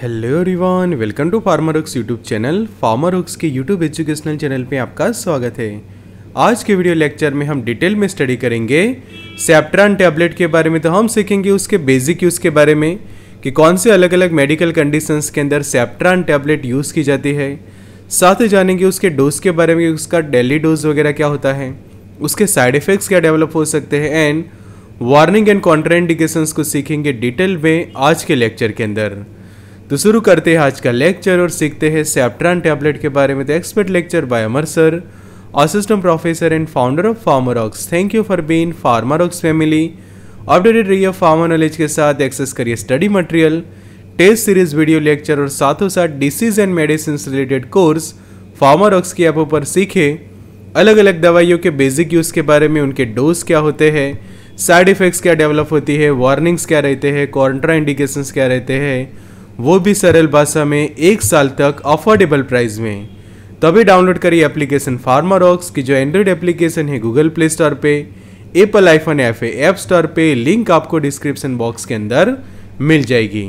hello everyone welcome to Pharma Rocks YouTube channel Pharma Rocks के YouTube educational channel पे आपका स्वागत है आज के वीडियो लेक्चर में हम डिटेल में स्टडी करेंगे सेप्ट्रॉन टैबलेट के बारे में तो हम सीखेंगे उसके बेसिक यूज़ के बारे में कि कौन से अलग अलग मेडिकल कंडीशंस के अंदर सेप्ट्रान टैबलेट यूज़ की जाती है साथ ही जानेंगे उसके डोज के बारे में उसका डेली डोज वगैरह क्या होता है उसके साइड इफ़ेक्ट्स क्या डेवलप हो सकते हैं एंड वार्निंग एंड कॉन्ट्राइंडिकेशंस को सीखेंगे डिटेल में आज के लेक्चर के अंदर तो शुरू करते हैं आज का लेक्चर और सीखते हैं सेप्ट्रान टैबलेट के बारे में तो expert lecture by Amar sir assistant professor and founder of Pharmarocks thank you for being Pharmarocks family updated रहिए फार्मा नॉलेज के साथ एक्सेस करिए study material test series video lecture और साथों साथ disease and medicine related course Pharmarocks की ऐपों पर सीखें अलग अलग दवाइयों के बेसिक यूज़ के बारे में उनके डोज क्या होते हैं साइड इफ़ेक्ट्स क्या डेवलप होती है वार्निंग्स क्या रहते हैं कॉन्ट्रा इंडिकेशंस क्या रहते हैं वो भी सरल भाषा में एक साल तक अफोर्डेबल प्राइस में तभी डाउनलोड करिए एप्लीकेशन फार्मारॉक्स की जो एंड्रॉयड एप्लीकेशन है गूगल प्ले स्टोर पे एप्पल आईफोन ऐप है ऐप स्टोर पे लिंक आपको डिस्क्रिप्शन बॉक्स के अंदर मिल जाएगी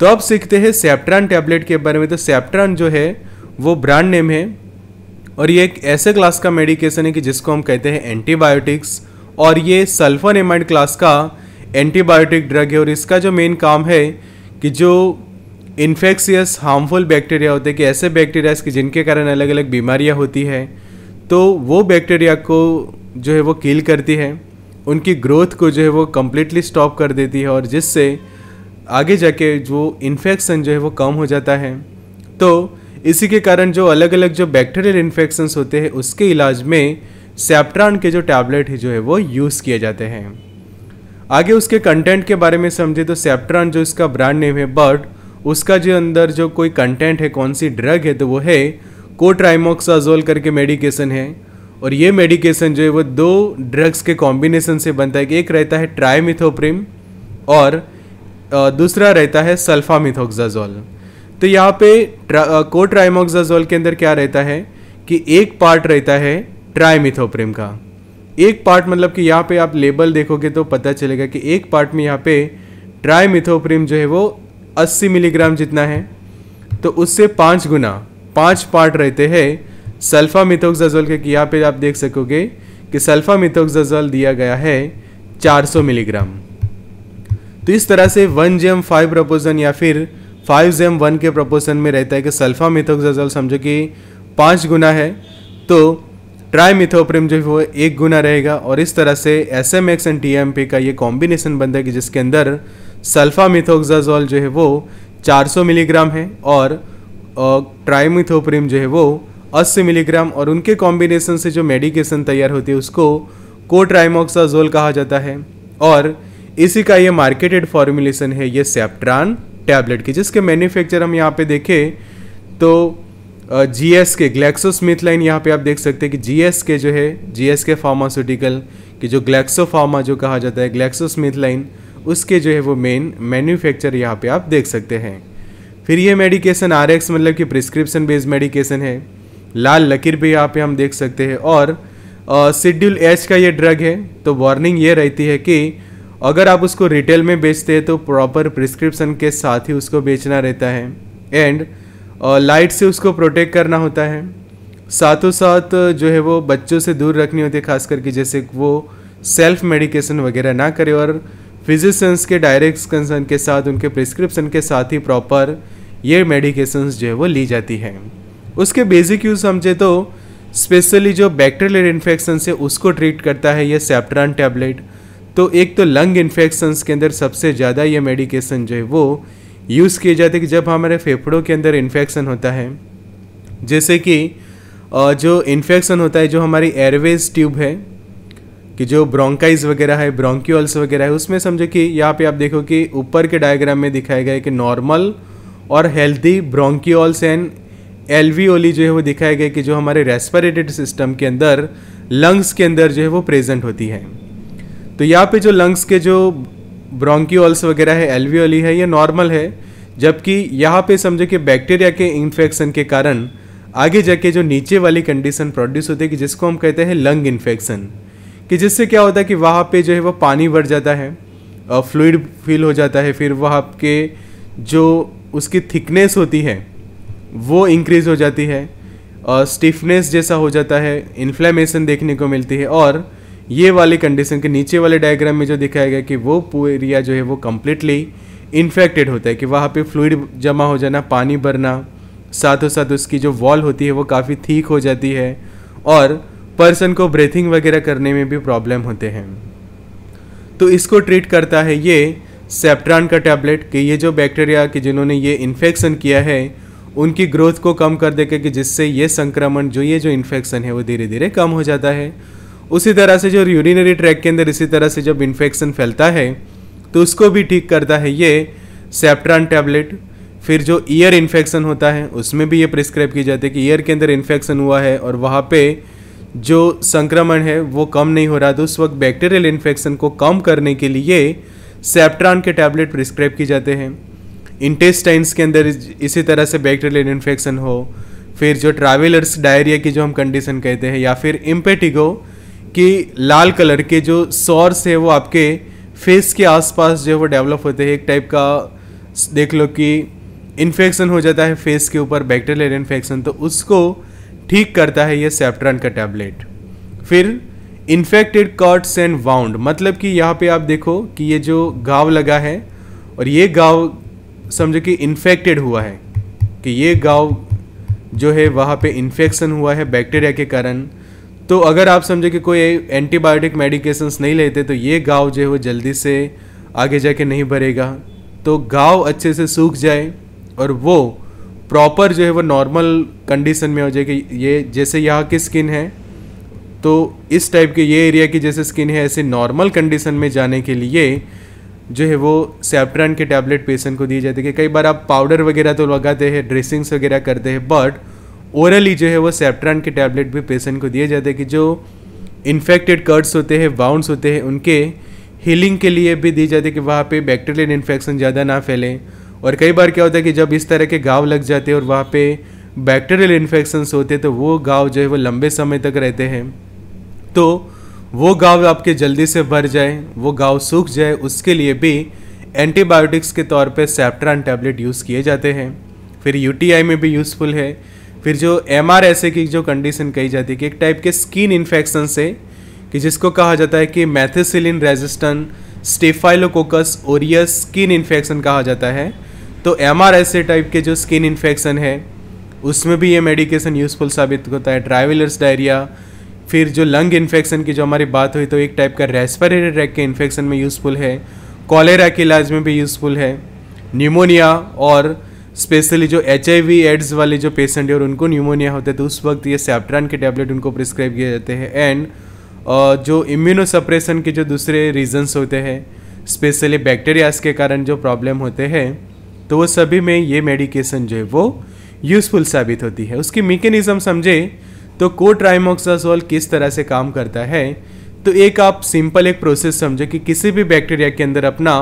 तो अब सीखते हैं सेप्ट्रॉन टैबलेट के बारे में तो सेप्ट्रॉन जो है वो ब्रांड नेम है और ये एक ऐसे क्लास का मेडिकेशन है कि जिसको हम कहते हैं एंटीबायोटिक्स और ये सल्फर क्लास का एंटीबायोटिक ड्रग है और इसका जो मेन काम है कि जो इन्फेक्शियस हार्मफुल बैक्टीरिया होते हैं कि ऐसे बैक्टीरियाज कि जिनके कारण अलग अलग बीमारियाँ होती है तो वो बैक्टीरिया को जो है वो किल करती है उनकी ग्रोथ को जो है वो कम्प्लीटली स्टॉप कर देती है और जिससे आगे जाके जो इन्फेक्शन जो है वो कम हो जाता है तो इसी के कारण जो अलग अलग जो बैक्टीरियल इन्फेक्शंस होते हैं उसके इलाज में सेप्ट्रॉन के जो टैबलेट है जो है वो यूज़ किए जाते हैं आगे उसके कंटेंट के बारे में समझे तो सेप्ट्रॉन जो इसका ब्रांड नेम है बट उसका जो अंदर जो कोई कंटेंट है कौन सी ड्रग है तो वो है कोट्राइमोक्साजोल करके मेडिकेशन है और ये मेडिकेशन जो है वो दो ड्रग्स के कॉम्बिनेशन से बनता है एक रहता है ट्राइमिथोप्रिम और दूसरा रहता है सल्फामिथोक्साजोल तो यहाँ पे कोट्राइमोक्साजोल के अंदर क्या रहता है कि एक पार्ट रहता है ट्राइमिथोप्रिम का एक पार्ट मतलब कि यहाँ पे आप लेबल देखोगे तो पता चलेगा कि एक पार्ट में यहाँ पे ट्राई मिथोप्रीम जो है वो 80 मिलीग्राम जितना है तो उससे पाँच गुना पाँच पार्ट रहते हैं सल्फा मिथोक्जल के यहाँ पे आप देख सकोगे कि सल्फा मिथोक्जल दिया गया है 400 मिलीग्राम तो इस तरह से वन जेम फाइव प्रपोजन या फिर फाइव जेम वन के प्रपोजन में रहता है कि सल्फा मिथोक्जल समझो कि पाँच गुना है तो ट्राई मिथोप्रिम जो वो एक गुना रहेगा और इस तरह से S M X and T M P का ये कॉम्बिनेशन बन है कि जिसके अंदर सल्फा मिथोक्जाजॉल जो है वो 400 मिलीग्राम है और ट्राईमिथोप्रिम जो है वो 80 मिलीग्राम और उनके कॉम्बिनेशन से जो मेडिकेशन तैयार होती है उसको को ट्राइमोक्साजोल कहा जाता है और इसी का ये मार्केटेड फॉर्मुलेशन है ये सेप्ट्रान टैबलेट की जिसके मैन्युफैक्चर हम यहाँ पे देखें तो G S K Glaxo Smith Kline यहाँ पे आप देख सकते हैं कि जी एस के जो है जी एस के फार्मास्यूटिकल कि जो ग्लैक्सो फार्मा जो कहा जाता है ग्लैक्सो स्मिथ लाइन उसके जो है वो मेन मैन्युफैक्चर यहाँ पे आप देख सकते हैं फिर ये मेडिकेशन आर एक्स मतलब कि प्रिस्क्रिप्शन बेस्ड मेडिकेशन है लाल लकीर भी यहाँ पे हम देख सकते हैं और शेड्यूल एच का ये ड्रग है तो वार्निंग ये रहती है कि अगर आप उसको रिटेल में बेचते हैं तो प्रॉपर प्रिस्क्रिप्शन के साथ ही उसको बेचना रहता है एंड लाइट से उसको प्रोटेक्ट करना होता है साथों साथ जो है वो बच्चों से दूर रखनी होती है खास करके जैसे वो सेल्फ मेडिकेशन वगैरह ना करे और फिजिशंस के डायरेक्ट कंसर्न के साथ उनके प्रिस्क्रिप्शन के साथ ही प्रॉपर ये मेडिकेशंस जो है वो ली जाती हैं उसके बेसिक यूज़ समझे तो स्पेशली जो बैक्टीरियल इन्फेक्शन से उसको ट्रीट करता है ये सेप्ट्रान टैबलेट तो एक तो लंग इन्फेक्शंस के अंदर सबसे ज़्यादा ये मेडिकेशन जो है वो यूज़ किए जाते हैं कि जब हमारे फेफड़ों के अंदर इन्फेक्शन होता है जैसे कि जो इन्फेक्शन होता है जो हमारी एयरवेज ट्यूब है कि जो ब्रोंकाइज वगैरह है ब्रोंक्यूअल्स वगैरह है उसमें समझो कि यहाँ पे आप देखो कि ऊपर के डायग्राम में दिखाया गया है कि नॉर्मल और हेल्दी ब्रोंक्यूअल्स एंड एलवीओली जो है वो दिखाया गया कि जो हमारे रेस्पिरेटरी सिस्टम के अंदर लंग्स के अंदर जो है वो प्रेजेंट होती है तो यहाँ पे जो लंग्स के जो ब्रोंक्यूल्स वगैरह है ऑली है ये नॉर्मल है जबकि यहाँ पे समझो कि बैक्टीरिया के इन्फेक्शन के कारण आगे जाके जो नीचे वाली कंडीशन प्रोड्यूस होती है कि जिसको हम कहते हैं लंग इन्फेक्शन कि जिससे क्या होता है कि वहाँ पे जो है वो पानी बढ़ जाता है फ्लूड फील हो जाता है फिर वहाँ के जो उसकी थिकनेस होती है वो इंक्रीज़ हो जाती है स्टिफनेस जैसा हो जाता है इन्फ्लेमेशन देखने को मिलती है और ये वाली कंडीशन के नीचे वाले डायग्राम में जो दिखाया गया कि वो एरिया जो है वो कम्प्लीटली इन्फेक्टेड होता है कि वहाँ पे फ्लूड जमा हो जाना पानी भरना साथों साथ उसकी जो वॉल होती है वो काफ़ी थीक हो जाती है और पर्सन को ब्रीथिंग वगैरह करने में भी प्रॉब्लम होते हैं तो इसको ट्रीट करता है ये सेप्ट्रान का टैबलेट कि ये जो बैक्टीरिया कि जिन्होंने ये इन्फेक्शन किया है उनकी ग्रोथ को कम कर देगा कि जिससे ये संक्रमण जो ये जो इन्फेक्शन है वो धीरे धीरे कम हो जाता है उसी तरह से जो यूरिनरी ट्रैक के अंदर इसी तरह से जब इन्फेक्शन फैलता है तो उसको भी ठीक करता है ये सेप्ट्रॉन टैबलेट फिर जो ईयर इन्फेक्शन होता है उसमें भी ये प्रिस्क्राइब की जाती है कि ईयर के अंदर इन्फेक्शन हुआ है और वहाँ पे जो संक्रमण है वो कम नहीं हो रहा तो उस वक्त बैक्टीरियल इन्फेक्शन को कम करने के लिए सेप्ट्रॉन के टैबलेट प्रिस्क्राइब किए जाते हैं इंटेस्टाइंस के अंदर इसी तरह से बैक्टीरियल इन्फेक्शन हो फिर जो ट्रैवलर्स डायरिया की जो हम कंडीशन कहते हैं या फिर इम्पेटिगो कि लाल कलर के जो सॉर्स है वो आपके फेस के आसपास जो है वो डेवलप होते हैं एक टाइप का देख लो कि इन्फेक्शन हो जाता है फेस के ऊपर बैक्टीरियल इन्फेक्शन तो उसको ठीक करता है ये सेप्ट्रन का टैबलेट फिर इन्फेक्टेड कट्स एंड वाउंड मतलब कि यहाँ पे आप देखो कि ये जो गाव लगा है और ये गाव समझो कि इन्फेक्टेड हुआ है कि ये गाव जो है वहाँ पे इन्फेक्शन हुआ है बैक्टीरिया के कारण तो अगर आप समझे कि कोई एंटीबायोटिक मेडिकेशंस नहीं लेते तो ये गाँव जो है वो जल्दी से आगे जाके नहीं भरेगा तो गाँव अच्छे से सूख जाए और वो प्रॉपर जो है वो नॉर्मल कंडीशन में हो जाए कि ये जैसे यहाँ की स्किन है तो इस टाइप के ये एरिया की जैसे स्किन है ऐसे नॉर्मल कंडीशन में जाने के लिए जो है वो सेप्ट्रन के टैबलेट पेशेंट को दी जाती है कई बार आप पाउडर वगैरह तो लगाते हैं ड्रेसिंग्स वगैरह करते हैं बट ओरली जो है वो सेप्ट्रान के टैबलेट भी पेशेंट को दिए जाते हैं कि जो इन्फेक्टेड कर्ड्स होते हैं बाउंड्स होते हैं उनके हीलिंग के लिए भी दी जाती है कि वहाँ पे बैक्टीरियल इन्फेक्शन ज़्यादा ना फैलें और कई बार क्या होता है कि जब इस तरह के गाँव लग जाते हैं और वहाँ पे बैक्टीरियल इन्फेक्शंस होते हैं तो वो गाँव जो है वो लंबे समय तक रहते हैं तो वो गाँव आपके जल्दी से भर जाए वो गाँव सूख जाए उसके लिए भी एंटीबायोटिक्स के तौर पर सेप्ट्रान टैबलेट यूज़ किए जाते हैं फिर यूटीआई में भी यूज़फुल है फिर जो एम आर एस ए की जो कंडीशन कही जाती है कि एक टाइप के स्किन इन्फेक्शन से कि जिसको कहा जाता है कि methicillin resistant staphylococcus aureus skin infection कहा जाता है तो M R S A type के जो स्किन इन्फेक्शन है उसमें भी ये मेडिकेशन यूज़फुल साबित होता है ट्राइवलर्स डायरिया फिर जो लंग इन्फेक्शन की जो हमारी बात हुई तो एक टाइप का रेस्परेटरी ट्रैक के इन्फेक्शन में यूज़फुल है कॉलेरा के इलाज में भी यूज़फुल है न्यूमोनिया और स्पेशली जो एच एड्स वाले जो पेशेंट है और उनको न्यूमोनिया होता है तो उस वक्त ये सेप्ट्रान के टैबलेट उनको प्रिस्क्राइब किए जाते हैं एंड जो इम्यूनो सप्रेशन के जो दूसरे रीजन्स होते हैं स्पेशली बैक्टीरियाज के कारण जो प्रॉब्लम होते हैं तो वो सभी में ये मेडिकेशन जो है वो यूज़फुल साबित होती है उसकी मेकेनिज़्म समझे तो को ट्राइमोक्सासोल किस तरह से काम करता है तो एक आप सिंपल एक प्रोसेस समझो कि किसी भी बैक्टीरिया के अंदर अपना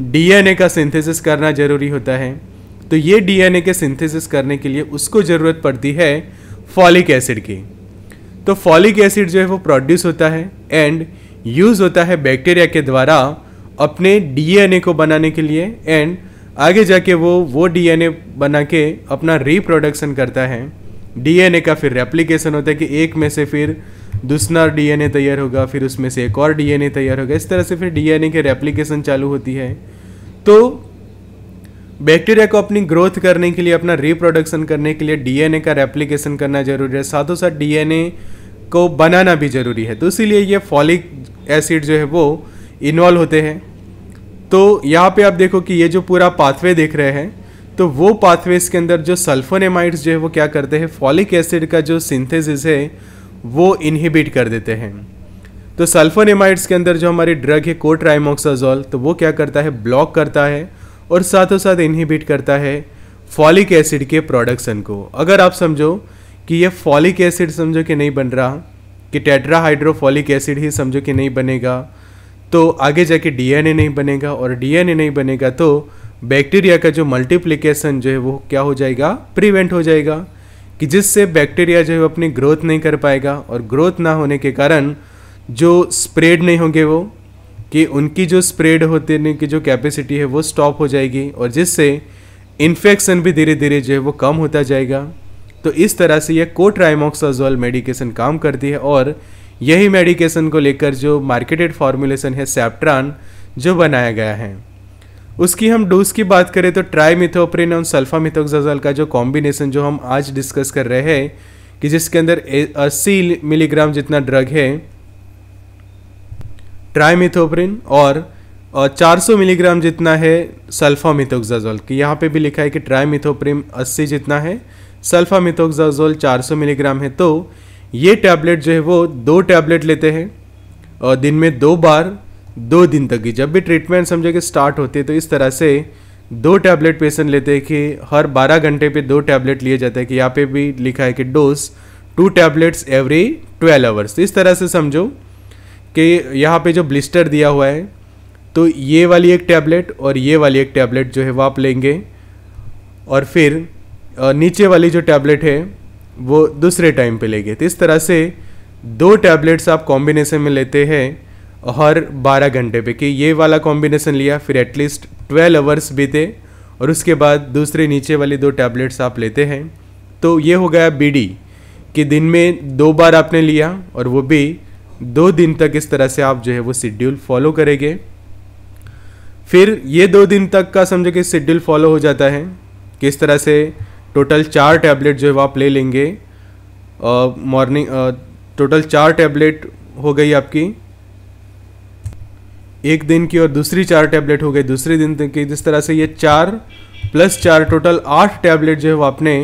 डीएनए का सिंथेसिस करना जरूरी होता है तो ये डीएनए के सिंथेसिस करने के लिए उसको ज़रूरत पड़ती है फॉलिक एसिड की तो फॉलिक एसिड जो है वो प्रोड्यूस होता है एंड यूज़ होता है बैक्टीरिया के द्वारा अपने डीएनए को बनाने के लिए एंड आगे जाके वो वो डीएनए बना के अपना रिप्रोडक्शन करता है डीएनए का फिर रेप्लीकेशन होता है कि एक में से फिर दूसरा डीएनए तैयार होगा फिर उसमें से एक और डीएनए तैयार होगा इस तरह से फिर डीएनए के रेप्लीकेशन चालू होती है तो बैक्टीरिया को अपनी ग्रोथ करने के लिए अपना रिप्रोडक्शन करने के लिए डीएनए का रेप्लिकेशन करना जरूरी है साथों साथ डीएनए को बनाना भी जरूरी है तो इसीलिए ये फॉलिक एसिड जो है वो इन्वॉल्व होते हैं तो यहाँ पे आप देखो कि ये जो पूरा पाथवे देख रहे हैं तो वो पाथवेज के अंदर जो सल्फोनेमाइड्स जो है वो क्या करते हैं फॉलिक एसिड का जो सिंथेसिस है वो इनहिबिट कर देते हैं तो सल्फोनेमाइड्स के अंदर जो हमारी ड्रग है कोट्राइमोक्साजॉल तो वो क्या करता है ब्लॉक करता है और साथों साथ इनहिबिट करता है फॉलिक एसिड के प्रोडक्शन को अगर आप समझो कि यह फॉलिक एसिड समझो कि नहीं बन रहा कि टेट्राहाइड्रोफॉलिक एसिड ही समझो कि नहीं बनेगा तो आगे जाके डीएनए नहीं बनेगा और डीएनए नहीं बनेगा तो बैक्टीरिया का जो मल्टीप्लिकेशन जो है वो क्या हो जाएगा प्रिवेंट हो जाएगा कि जिससे बैक्टीरिया जो है अपनी ग्रोथ नहीं कर पाएगा और ग्रोथ ना होने के कारण जो स्प्रेड नहीं होंगे वो कि उनकी जो स्प्रेड होने की जो कैपेसिटी है वो स्टॉप हो जाएगी और जिससे इन्फेक्शन भी धीरे धीरे जो है वो कम होता जाएगा तो इस तरह से यह कोट्राइमोक्साजोल मेडिकेशन काम करती है और यही मेडिकेशन को लेकर जो मार्केटेड फार्मूलेशन है सेप्ट्रान जो बनाया गया है उसकी हम डोज की बात करें तो ट्राईमिथोप्रिन और सल्फामिथोक्साजोल का जो कॉम्बिनेशन जो हम आज डिस्कस कर रहे हैं कि जिसके अंदर अस्सी मिलीग्राम जितना ड्रग है ट्राईमिथोप्रिन और और 400 मिलीग्राम जितना है सल्फामिथोक्साजोल कि यहाँ पे भी लिखा है कि ट्राईमिथोप्रिन 80 जितना है सल्फामिथोक्साजोल 400 मिलीग्राम है तो ये टैबलेट जो है वो दो टैबलेट लेते हैं और दिन में दो बार दो दिन तक की जब भी ट्रीटमेंट समझे कि स्टार्ट होती है तो इस तरह से दो टैबलेट पेशेंट लेते हैं कि हर 12 घंटे पे दो टैबलेट लिए जाते हैं कि यहाँ पे भी लिखा है कि dose two tablets every 12 hours तो इस तरह से समझो कि यहाँ पे जो ब्लिस्टर दिया हुआ है तो ये वाली एक टैबलेट और ये वाली एक टैबलेट जो है वो आप लेंगे और फिर नीचे वाली जो टैबलेट है वो दूसरे टाइम पे लेंगे तो इस तरह से दो टैबलेट्स आप कॉम्बिनेशन में लेते हैं हर बारह घंटे पे कि ये वाला कॉम्बिनेशन लिया फिर एटलीस्ट ट्वेल्व आवर्स बीते और उसके बाद दूसरे नीचे वाली दो टैबलेट्स आप लेते हैं तो ये हो गया बीडी कि दिन में दो बार आपने लिया और वो भी दो दिन तक इस तरह से आप जो है वो शेड्यूल फॉलो करेंगे फिर ये दो दिन तक का समझो कि शेड्यूल फॉलो हो जाता है किस तरह से टोटल चार टैबलेट जो है वो आप ले लेंगे मॉर्निंग टोटल चार टैबलेट हो गई आपकी एक दिन की और दूसरी चार टैबलेट हो गई दूसरे दिन की जिस तरह से ये चार प्लस चार टोटल आठ टैबलेट जो है वो आपने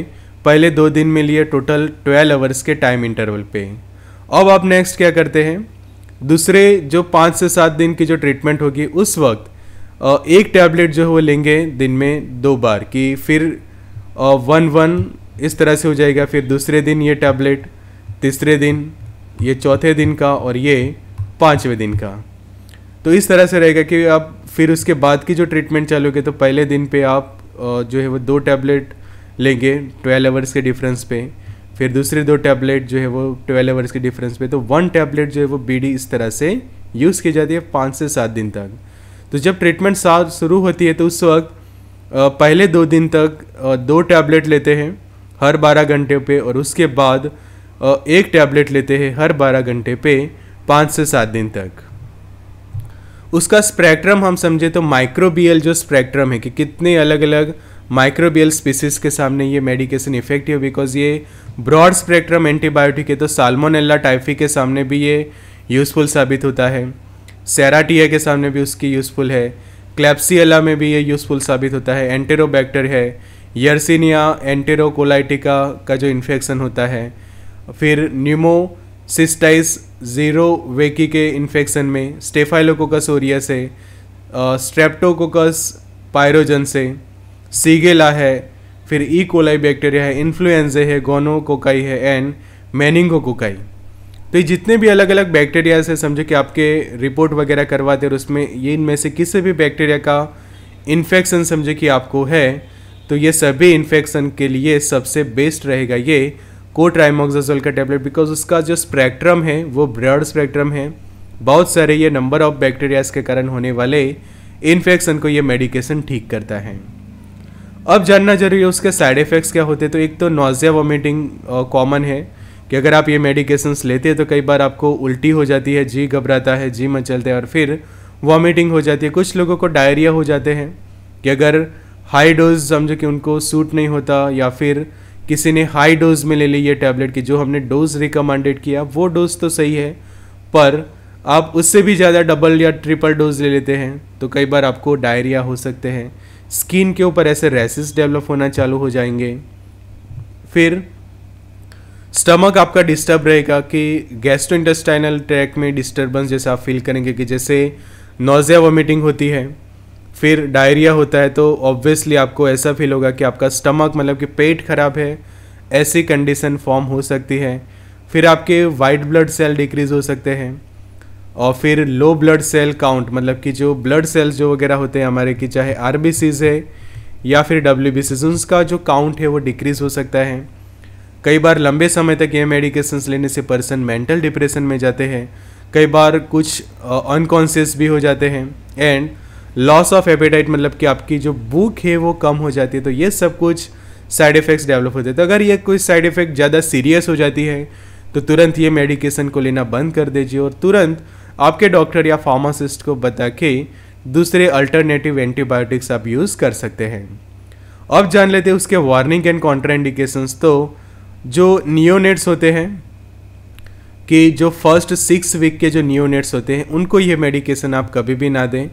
पहले दो दिन में लिए टोटल ट्वेल्व आवर्स के टाइम इंटरवल पे अब आप नेक्स्ट क्या करते हैं दूसरे जो पाँच से सात दिन की जो ट्रीटमेंट होगी उस वक्त एक टैबलेट जो है वो लेंगे दिन में दो बार कि फिर वन वन इस तरह से हो जाएगा फिर दूसरे दिन ये टैबलेट तीसरे दिन ये चौथे दिन का और ये पाँचवें दिन का तो इस तरह से रहेगा कि आप फिर उसके बाद की जो ट्रीटमेंट चलोगे तो पहले दिन पे आप जो है वो दो टैबलेट लेंगे ट्वेल्व आवर्स के डिफरेंस पे फिर दूसरे दो टैबलेट जो है वो ट्वेल्व आवर्स के डिफरेंस पे तो वन टैबलेट जो है वो बीडी इस तरह से यूज़ की जाती है पाँच से सात दिन तक तो जब ट्रीटमेंट सात शुरू होती है तो उस वक्त पहले दो दिन तक दो टैबलेट लेते हैं हर बारह घंटे पे और उसके बाद एक टैबलेट लेते हैं हर बारह घंटे पे पाँच से सात दिन तक उसका स्पेक्ट्रम हम समझे तो माइक्रोबियल जो स्पेक्ट्रम है कि कितने अलग अलग माइक्रोबियल स्पीसीज के सामने ये मेडिकेशन इफेक्टिव बिकॉज ये ब्रॉड स्पेक्ट्रम एंटीबायोटिक है तो साल्मोनेला टाइफी के सामने भी ये यूज़फुल साबित होता है सेराटिया के सामने भी उसकी यूज़फुल है क्लैप्सियला में भी ये यूज़फुल साबित होता है एंटेरोबैक्टर है यर्सिनिया एंटेरोकोलाइटिका का जो इन्फेक्शन होता है फिर न्यूमोसिस्टाइस जीरो वेकी के इन्फेक्शन में स्टेफाइलोकोकस ओरिया से स्ट्रेप्टोकोकस पायरोजन से सीगेला है फिर ई कोलाई बैक्टीरिया है इन्फ्लुएंजे है गोनो कोकाई है एंड मैनिंगो कोकाई तो ये जितने भी अलग अलग बैक्टीरिया से समझो कि आपके रिपोर्ट वगैरह करवाते और उसमें ये इनमें से किसी भी बैक्टीरिया का इन्फेक्शन समझे कि आपको है तो ये सभी इन्फेक्शन के लिए सबसे बेस्ट रहेगा ये कोट्राइमोक्साजोल का टेबलेट बिकॉज उसका जो स्पेक्ट्रम है वो ब्रॉड स्पेक्ट्रम है बहुत सारे ये नंबर ऑफ बैक्टीरियाज के कारण होने वाले इन्फेक्शन को ये मेडिकेशन ठीक करता है अब जानना जरूरी है उसके साइड इफ़ेक्ट्स क्या होते हैं तो एक तो नोजिया वॉमिटिंग कॉमन है कि अगर आप ये मेडिकेशंस लेते हैं तो कई बार आपको उल्टी हो जाती है जी घबराता है जी मचलते हैं और फिर वॉमिटिंग हो जाती है कुछ लोगों को डायरिया हो जाते हैं कि अगर हाई डोज समझो कि उनको सूट नहीं होता या फिर किसी ने हाई डोज में ले ली ये टैबलेट की जो हमने डोज रिकमेंडेड किया वो डोज तो सही है पर आप उससे भी ज़्यादा डबल या ट्रिपल डोज ले लेते हैं तो कई बार आपको डायरिया हो सकते हैं स्किन के ऊपर ऐसे रेसिस डेवलप होना चालू हो जाएंगे फिर स्टमक आपका डिस्टर्ब रहेगा कि गैस्ट्रो इंटेस्टाइनल ट्रैक में डिस्टर्बेंस जैसे आप फील करेंगे कि जैसे नोजिया वॉमिटिंग होती है फिर डायरिया होता है तो ऑब्वियसली आपको ऐसा फील होगा कि आपका स्टमक मतलब कि पेट खराब है ऐसी कंडीशन फॉर्म हो सकती है फिर आपके वाइट ब्लड सेल डिक्रीज हो सकते हैं और फिर लो ब्लड सेल काउंट मतलब कि जो ब्लड सेल्स जो वगैरह होते हैं हमारे कि चाहे आर है या फिर डब्ल्यू बी उसका जो काउंट है वो डिक्रीज़ हो सकता है कई बार लंबे समय तक ये मेडिकेशंस लेने से पर्सन मेंटल डिप्रेशन में जाते हैं कई बार कुछ अनकॉन्शियस भी हो जाते हैं एंड लॉस ऑफ एपेटाइट मतलब कि आपकी जो भूख है वो कम हो जाती है तो ये सब कुछ साइड इफ़ेक्ट्स डेवलप होते हैं तो अगर ये कोई साइड इफ़ेक्ट ज़्यादा सीरियस हो जाती है तो तुरंत ये मेडिकेशन को लेना बंद कर दीजिए और तुरंत आपके डॉक्टर या फार्मासिस्ट को बता के दूसरे अल्टरनेटिव एंटीबायोटिक्स आप यूज़ कर सकते हैं अब जान लेते हैं उसके वार्निंग एंड कॉन्ट्राइंडिकेशंस तो जो नियोनेट्स होते हैं कि जो फर्स्ट सिक्स वीक के जो नियोनेट्स होते हैं उनको ये मेडिकेशन आप कभी भी ना दें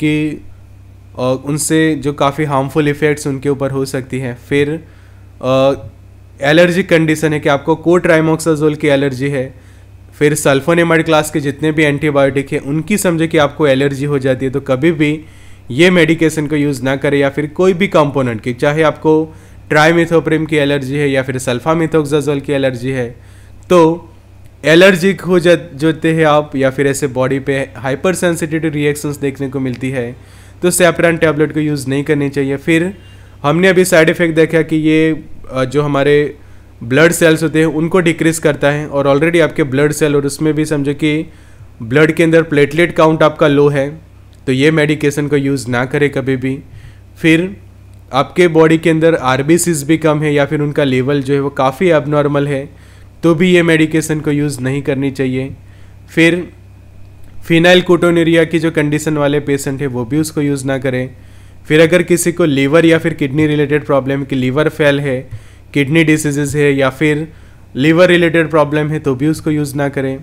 कि और उनसे जो काफ़ी हार्मफुल इफ़ेक्ट्स उनके ऊपर हो सकती हैं फिर एलर्जी कंडीशन है कि आपको कोट्राइमोक्साजोल की एलर्जी है फिर सल्फोनेमाइड क्लास के जितने भी एंटीबायोटिक हैं उनकी समझे कि आपको एलर्जी हो जाती है तो कभी भी ये मेडिकेशन को यूज़ ना करें या फिर कोई भी कंपोनेंट की चाहे आपको ट्राईमिथोप्रिम की एलर्जी है या फिर सल्फामिथोक्जाजोल की एलर्जी है तो एलर्जिक हो जाते हैं आप या फिर ऐसे बॉडी पे हाइपर सेंसिटिविटी रिएक्शंस देखने को मिलती है तो सेपरान टैबलेट को यूज़ नहीं करनी चाहिए फिर हमने अभी साइड इफ़ेक्ट देखा कि ये जो हमारे ब्लड सेल्स होते हैं उनको डिक्रीज करता है और ऑलरेडी आपके ब्लड सेल और उसमें भी समझो कि ब्लड के अंदर प्लेटलेट काउंट आपका लो है तो ये मेडिकेशन को यूज़ ना करें कभी भी फिर आपके बॉडी के अंदर आर भी कम है या फिर उनका लेवल जो है वो काफ़ी अबनॉर्मल है तो भी ये मेडिकेशन को यूज़ नहीं करनी चाहिए फिर फिनाइल कोटोनेरिया की जो कंडीशन वाले पेशेंट है वो भी उसको यूज़ ना करें फिर अगर किसी को लीवर या फिर किडनी रिलेटेड प्रॉब्लम की लीवर फेल है किडनी डिसीजेज है या फिर लीवर रिलेटेड प्रॉब्लम है तो भी उसको यूज़ ना करें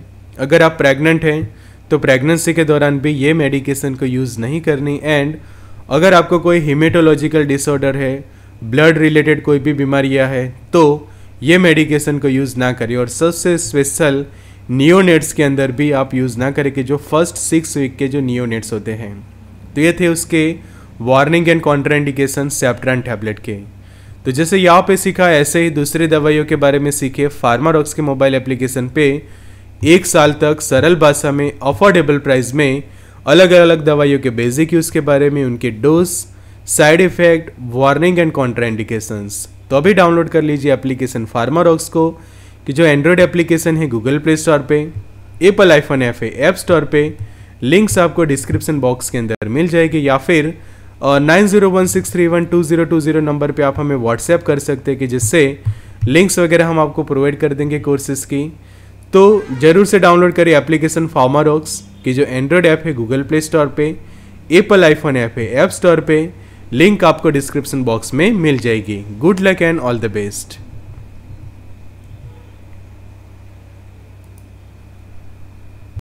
अगर आप प्रेग्नेंट हैं तो प्रेगनेंसी के दौरान भी ये मेडिकेशन को यूज़ नहीं करनी एंड अगर आपको कोई हिमेटोलॉजिकल डिसऑर्डर है ब्लड रिलेटेड कोई भी बीमारियाँ है तो ये मेडिकेशन को यूज़ ना करें और सबसे स्पेशल नियोनेट्स के अंदर भी आप यूज़ ना करें कि जो फर्स्ट सिक्स वीक के जो नियोनेट्स होते हैं तो ये थे उसके warning and contraindication Septran tablet के तो जैसे यहाँ पे सीखा ऐसे ही दूसरी दवाइयों के बारे में सीखे फार्माडॉक्स के मोबाइल एप्लीकेशन पे एक साल तक सरल भाषा में अफोर्डेबल प्राइस में अलग अलग दवाइयों के बेसिक यूज़ के बारे में उनके dose side effect warning and contraindications तो अभी डाउनलोड कर लीजिए एप्लीकेशन फार्माडॉक्स को कि जो एंड्रॉयड एप्लीकेशन है गूगल प्ले स्टोर पे एप्पल आईफोन ऐप है ऐप स्टोर पे लिंक्स आपको डिस्क्रिप्शन बॉक्स के अंदर मिल जाएगी या फिर nine zero one six three one two zero two zero number पे आप हमें व्हाट्सएप कर सकते हैं कि जिससे लिंक्स वगैरह हम आपको प्रोवाइड कर देंगे कोर्सेज़ की तो ज़रूर से डाउनलोड करें एप्लीकेशन फार्मा रॉक्स की जो एंड्रॉयड ऐप है गूगल प्ले स्टोर पर एप्पल आईफोन ऐप है ऐप स्टोर पर लिंक आपको डिस्क्रिप्शन बॉक्स में मिल जाएगी good luck and all the best